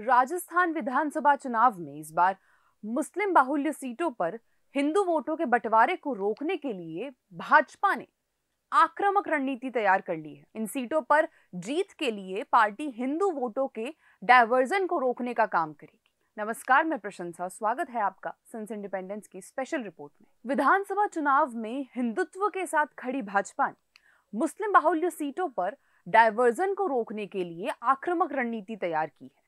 राजस्थान विधानसभा चुनाव में इस बार मुस्लिम बाहुल्य सीटों पर हिंदू वोटों के बंटवारे को रोकने के लिए भाजपा ने आक्रामक रणनीति तैयार कर ली है इन सीटों पर जीत के लिए पार्टी हिंदू वोटों के डायवर्जन को रोकने का काम करेगी नमस्कार मैं प्रशंसा स्वागत है आपका सिंस इंडिपेंडेंस की स्पेशल रिपोर्ट में विधानसभा चुनाव में हिंदुत्व के साथ खड़ी भाजपा ने मुस्लिम बाहुल्य सीटों पर डायवर्जन को रोकने के लिए आक्रामक रणनीति तैयार की है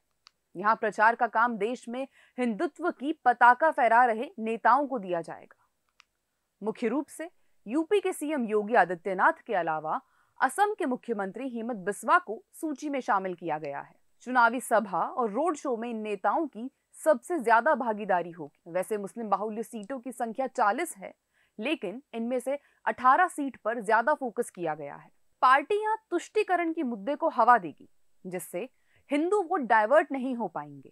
यहाँ प्रचार का काम देश में हिंदुत्व की पताका फहरा रहे नेताओं को दिया जाएगा मुख्य रूप से यूपी के सीएम योगी आदित्यनाथ के अलावा असम के मुख्यमंत्री हेमंत बिस्वा को सूची में शामिल किया गया है चुनावी सभा और रोड शो में इन नेताओं की सबसे ज्यादा भागीदारी होगी वैसे मुस्लिम बाहुल्य सीटों की संख्या 40 है लेकिन इनमें से 18 सीट पर ज्यादा फोकस किया गया है पार्टी यहाँ तुष्टिकरण के मुद्दे को हवा देगी जिससे हिंदू वोट डाइवर्ट नहीं हो पाएंगे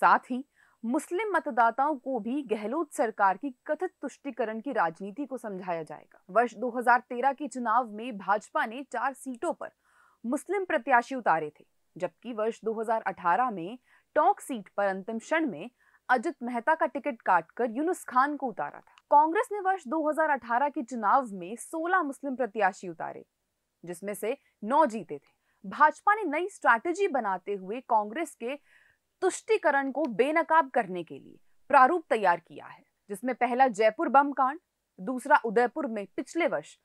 साथ ही मुस्लिम मतदाताओं को भी गहलोत सरकार की कथित तुष्टिकरण की राजनीति को समझाया जाएगा वर्ष 2013 के चुनाव में भाजपा ने चार सीटों पर मुस्लिम प्रत्याशी उतारे थे जबकि वर्ष 2018 में टोंक सीट पर अंतिम क्षण में अजित मेहता का टिकट काटकर यूनुस खान को उतारा था कांग्रेस ने वर्ष 2018 के चुनाव में 16 मुस्लिम प्रत्याशी उतारे जिसमें से नौ जीते थे भाजपा ने नई स्ट्रैटेजी बनाते हुए कांग्रेस के तुष्टिकरण को बेनकाब करने के लिए प्रारूप तैयार किया है जिसमें पहला जयपुर बम कांड दूसरा उदयपुर में पिछले वर्ष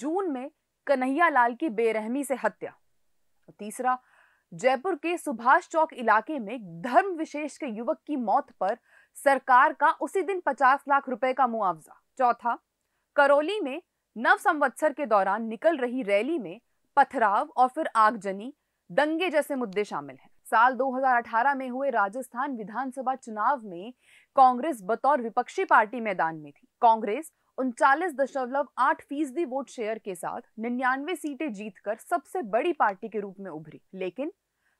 जून में कन्हैया लाल की बेरहमी से हत्या तीसरा जयपुर के सुभाष चौक इलाके में धर्म विशेष के युवक की मौत पर सरकार का उसी दिन 50 लाख रुपए का मुआवजा चौथा करौली में नव संवत्सर के दौरान निकल रही रैली में पथराव और फिर आगजनी दंगे जैसे मुद्दे शामिल हैं साल 2018 में हुए राजस्थान विधानसभा चुनाव में कांग्रेस बतौर विपक्षी पार्टी मैदान में थी कांग्रेस उनचालीस दशमलव आठ फीसदी वोट शेयर के साथ निन्यानवे सीटें जीतकर सबसे बड़ी पार्टी के रूप में उभरी लेकिन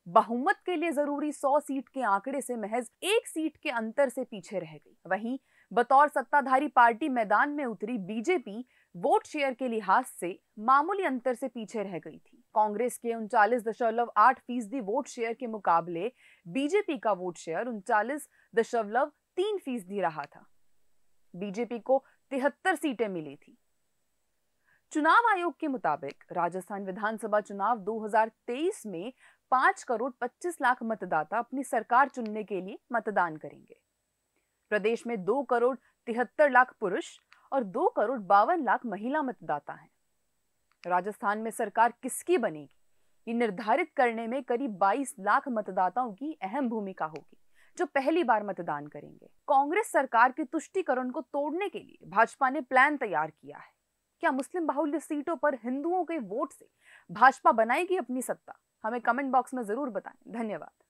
बहुमत के लिए जरूरी सौ सीट के आंकड़े से महज एक सीट के अंतर से पीछे रह गई वहीं बतौर सत्ताधारी पार्टी मैदान में उतरी बीजेपी वोट शेयर के लिहाज से मामूली अंतर से पीछे रह गई थी कांग्रेस के उनचालीस दशमलव आठ फीसदी वोट शेयर के मुकाबले बीजेपी का वोट शेयर उनचालीस दशमलव तीन फीसदी रहा था बीजेपी को तिहत्तर सीटें मिली थी चुनाव आयोग के मुताबिक राजस्थान विधानसभा चुनाव 2023 में 5 करोड़ 25 लाख मतदाता अपनी सरकार चुनने के लिए मतदान करेंगे प्रदेश में दो करोड़ तिहत्तर लाख पुरुष और दो करोड़ बावन लाख महिला मतदाता हैं राजस्थान में सरकार किसकी बनेगी ये निर्धारित करने में करीब 22 लाख मतदाताओं की अहम भूमिका होगी जो पहली बार मतदान करेंगे कांग्रेस सरकार के तुष्टिकरण को तोड़ने के लिए भाजपा ने प्लान तैयार किया है क्या मुस्लिम बाहुल्य सीटों पर हिंदुओं के वोट से भाजपा बनाएगी अपनी सत्ता हमें कमेंट बॉक्स में जरूर बताएं धन्यवाद